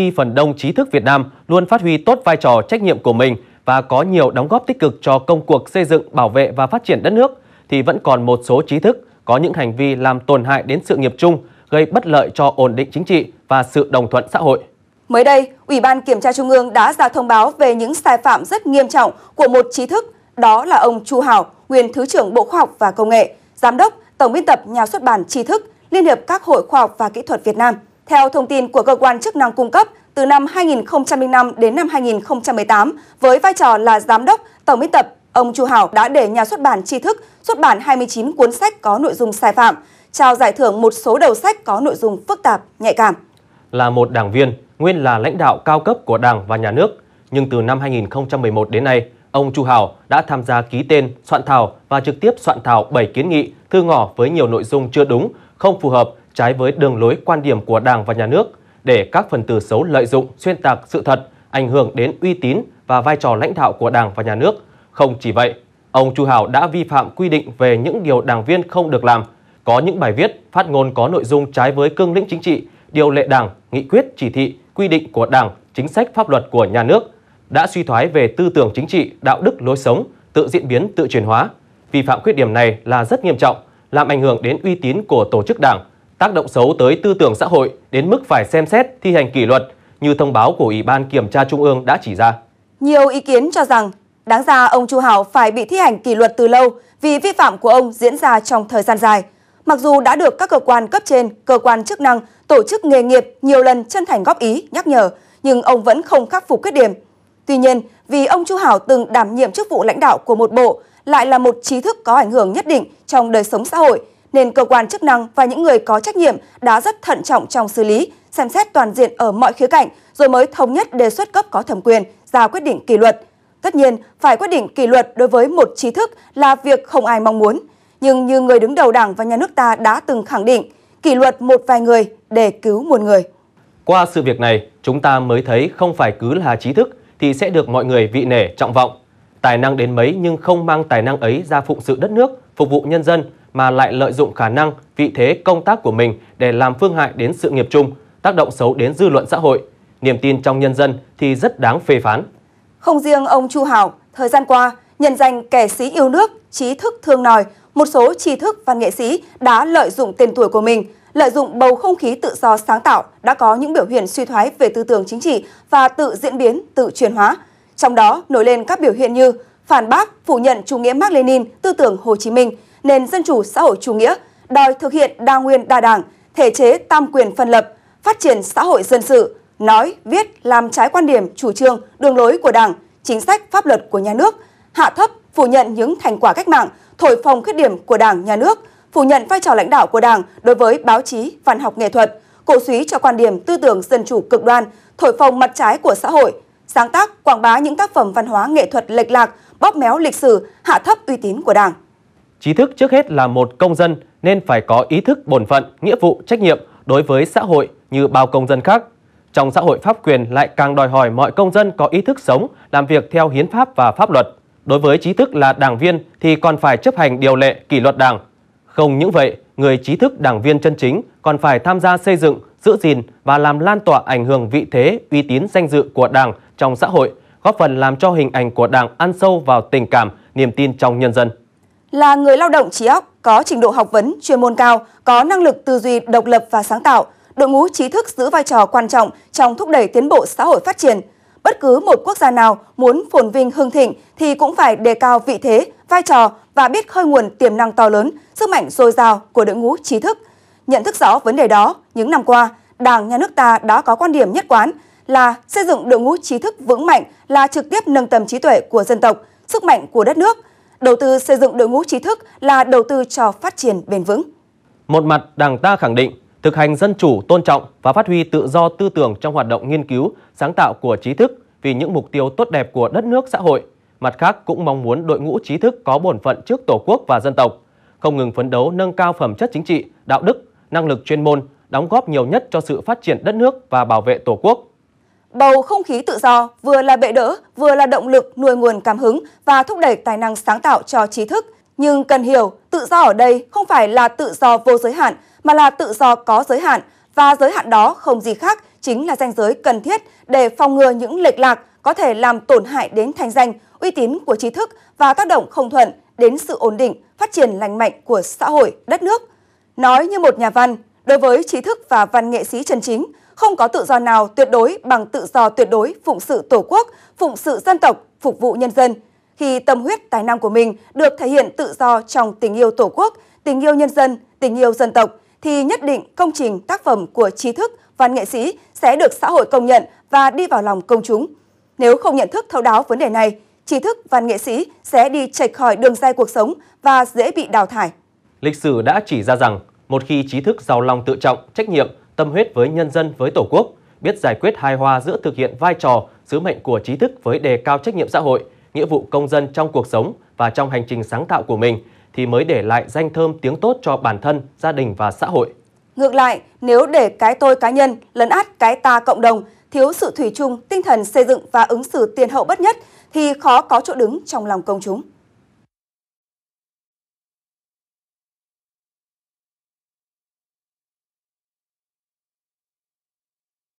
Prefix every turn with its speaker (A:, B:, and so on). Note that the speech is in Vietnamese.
A: khi phần đông trí thức Việt Nam luôn phát huy tốt vai trò trách nhiệm của mình và có nhiều đóng góp tích cực cho công cuộc xây dựng, bảo vệ và phát triển đất nước, thì vẫn còn một số trí thức có những hành vi làm tổn hại đến sự nghiệp chung, gây bất lợi cho ổn định chính trị và sự đồng thuận xã hội.
B: Mới đây, Ủy ban Kiểm tra Trung ương đã ra thông báo về những sai phạm rất nghiêm trọng của một trí thức, đó là ông Chu Hảo, nguyên Thứ trưởng Bộ Khoa học và Công nghệ, Giám đốc, Tổng biên tập Nhà xuất bản Trí thức, Liên hiệp các hội khoa học và kỹ thuật Việt Nam. Theo thông tin của cơ quan chức năng cung cấp, từ năm 2005 đến năm 2018, với vai trò là giám đốc, tổng biên tập, ông Chu Hảo đã để nhà xuất bản tri thức xuất bản 29 cuốn sách có nội dung sai phạm, trao giải thưởng một số đầu sách có nội dung phức tạp, nhạy cảm.
A: Là một đảng viên, nguyên là lãnh đạo cao cấp của Đảng và Nhà nước, nhưng từ năm 2011 đến nay, ông Chu Hảo đã tham gia ký tên, soạn thảo và trực tiếp soạn thảo 7 kiến nghị, thư ngỏ với nhiều nội dung chưa đúng, không phù hợp trái với đường lối quan điểm của Đảng và Nhà nước, để các phần tử xấu lợi dụng, xuyên tạc sự thật, ảnh hưởng đến uy tín và vai trò lãnh đạo của Đảng và Nhà nước. Không chỉ vậy, ông Chu Hảo đã vi phạm quy định về những điều đảng viên không được làm, có những bài viết, phát ngôn có nội dung trái với cương lĩnh chính trị, điều lệ Đảng, nghị quyết, chỉ thị, quy định của Đảng, chính sách pháp luật của nhà nước, đã suy thoái về tư tưởng chính trị, đạo đức lối sống, tự diễn biến, tự chuyển hóa. Vi phạm khuyết điểm này là rất nghiêm trọng, làm ảnh hưởng đến uy tín của tổ chức Đảng, tác động xấu tới tư tưởng xã hội đến mức phải xem xét thi hành kỷ luật như thông báo của Ủy ban Kiểm tra Trung ương đã chỉ ra.
B: Nhiều ý kiến cho rằng đáng ra ông Chu Hảo phải bị thi hành kỷ luật từ lâu vì vi phạm của ông diễn ra trong thời gian dài. Mặc dù đã được các cơ quan cấp trên, cơ quan chức năng, tổ chức nghề nghiệp nhiều lần chân thành góp ý, nhắc nhở, nhưng ông vẫn không khắc phục khuyết điểm. Tuy nhiên, vì ông Chu Hảo từng đảm nhiệm chức vụ lãnh đạo của một bộ, lại là một trí thức có ảnh hưởng nhất định trong đời sống xã hội, nên cơ quan chức năng và những người có trách nhiệm đã rất thận trọng trong xử lý, xem xét toàn diện ở mọi khía cạnh rồi mới thống nhất đề xuất cấp có thẩm quyền ra quyết định kỷ luật. Tất nhiên, phải quyết định kỷ luật đối với một trí thức là việc không ai mong muốn. Nhưng như người đứng đầu đảng và nhà nước ta đã từng khẳng định, kỷ luật một vài người để cứu một người.
A: Qua sự việc này, chúng ta mới thấy không phải cứ là trí thức thì sẽ được mọi người vị nể trọng vọng. Tài năng đến mấy nhưng không mang tài năng ấy ra phụng sự đất nước, phục vụ nhân dân mà lại lợi dụng khả năng, vị thế công tác của mình để làm phương hại đến sự nghiệp chung, tác động xấu đến dư luận xã hội, niềm tin trong nhân dân thì rất đáng phê phán.
B: Không riêng ông Chu Hảo, thời gian qua, nhân danh kẻ sĩ yêu nước, trí thức thương nòi, một số trí thức văn nghệ sĩ đã lợi dụng tên tuổi của mình, lợi dụng bầu không khí tự do sáng tạo đã có những biểu hiện suy thoái về tư tưởng chính trị và tự diễn biến, tự chuyển hóa. Trong đó nổi lên các biểu hiện như phản bác, phủ nhận chủ nghĩa Mác Lenin, tư tưởng Hồ Chí Minh, nền dân chủ xã hội chủ nghĩa, đòi thực hiện đa nguyên đa đảng, thể chế tam quyền phân lập, phát triển xã hội dân sự, nói, viết, làm trái quan điểm, chủ trương, đường lối của Đảng, chính sách, pháp luật của nhà nước, hạ thấp, phủ nhận những thành quả cách mạng, thổi phồng khuyết điểm của Đảng, nhà nước, phủ nhận vai trò lãnh đạo của Đảng đối với báo chí, văn học nghệ thuật, cổ suý cho quan điểm tư tưởng dân chủ cực đoan, thổi phồng mặt trái của xã hội, sáng tác, quảng bá những tác phẩm văn hóa nghệ thuật lệch lạc, bóp méo lịch sử, hạ thấp uy tín của Đảng
A: trí thức trước hết là một công dân nên phải có ý thức bổn phận, nghĩa vụ, trách nhiệm đối với xã hội như bao công dân khác. Trong xã hội pháp quyền lại càng đòi hỏi mọi công dân có ý thức sống, làm việc theo hiến pháp và pháp luật. Đối với trí thức là đảng viên thì còn phải chấp hành điều lệ kỷ luật đảng. Không những vậy, người trí thức đảng viên chân chính còn phải tham gia xây dựng, giữ gìn và làm lan tỏa ảnh hưởng vị thế, uy tín danh dự của đảng trong xã hội, góp phần làm cho hình ảnh của đảng ăn sâu vào tình cảm, niềm tin trong nhân dân
B: là người lao động trí óc, có trình độ học vấn, chuyên môn cao, có năng lực tư duy độc lập và sáng tạo, đội ngũ trí thức giữ vai trò quan trọng trong thúc đẩy tiến bộ xã hội phát triển. Bất cứ một quốc gia nào muốn phồn vinh hưng thịnh thì cũng phải đề cao vị thế, vai trò và biết khơi nguồn tiềm năng to lớn, sức mạnh dồi dào của đội ngũ trí thức. Nhận thức rõ vấn đề đó, những năm qua, Đảng, Nhà nước ta đã có quan điểm nhất quán là xây dựng đội ngũ trí thức vững mạnh là trực tiếp nâng tầm trí tuệ của dân tộc, sức mạnh của đất nước – Đầu tư xây dựng đội ngũ trí thức là đầu tư cho phát triển bền vững.
A: Một mặt, Đảng ta khẳng định thực hành dân chủ, tôn trọng và phát huy tự do tư tưởng trong hoạt động nghiên cứu, sáng tạo của trí thức vì những mục tiêu tốt đẹp của đất nước xã hội. Mặt khác cũng mong muốn đội ngũ trí thức có bổn phận trước Tổ quốc và dân tộc, không ngừng phấn đấu nâng cao phẩm chất chính trị, đạo đức, năng lực chuyên môn, đóng góp nhiều nhất cho sự phát triển đất nước và bảo vệ Tổ quốc.
B: Bầu không khí tự do vừa là bệ đỡ, vừa là động lực nuôi nguồn cảm hứng và thúc đẩy tài năng sáng tạo cho trí thức. Nhưng cần hiểu, tự do ở đây không phải là tự do vô giới hạn, mà là tự do có giới hạn, và giới hạn đó không gì khác chính là ranh giới cần thiết để phòng ngừa những lệch lạc có thể làm tổn hại đến thành danh, uy tín của trí thức và tác động không thuận đến sự ổn định, phát triển lành mạnh của xã hội, đất nước. Nói như một nhà văn, đối với trí thức và văn nghệ sĩ Trần Chính, không có tự do nào tuyệt đối bằng tự do tuyệt đối phụng sự Tổ quốc, phụng sự dân tộc, phục vụ nhân dân. Khi tâm huyết tài năng của mình được thể hiện tự do trong tình yêu Tổ quốc, tình yêu nhân dân, tình yêu dân tộc, thì nhất định công trình tác phẩm của trí thức, văn nghệ sĩ sẽ được xã hội công nhận và đi vào lòng công chúng. Nếu không nhận thức thấu đáo vấn đề này, trí thức văn nghệ sĩ sẽ đi chệch khỏi đường dây cuộc sống và dễ bị đào thải.
A: Lịch sử đã chỉ ra rằng, một khi trí thức giàu lòng tự trọng, trách nhiệm tâm huyết với nhân dân với Tổ quốc, biết giải quyết hài hòa giữa thực hiện vai trò, sứ mệnh của trí thức với đề cao trách nhiệm xã hội, nghĩa vụ công dân trong cuộc sống và trong hành trình sáng tạo của mình thì mới để lại danh thơm tiếng tốt cho bản thân, gia đình và xã hội.
B: Ngược lại, nếu để cái tôi cá nhân lấn át cái ta cộng đồng, thiếu sự thủy chung, tinh thần xây dựng và ứng xử tiền hậu bất nhất thì khó có chỗ đứng trong lòng công chúng.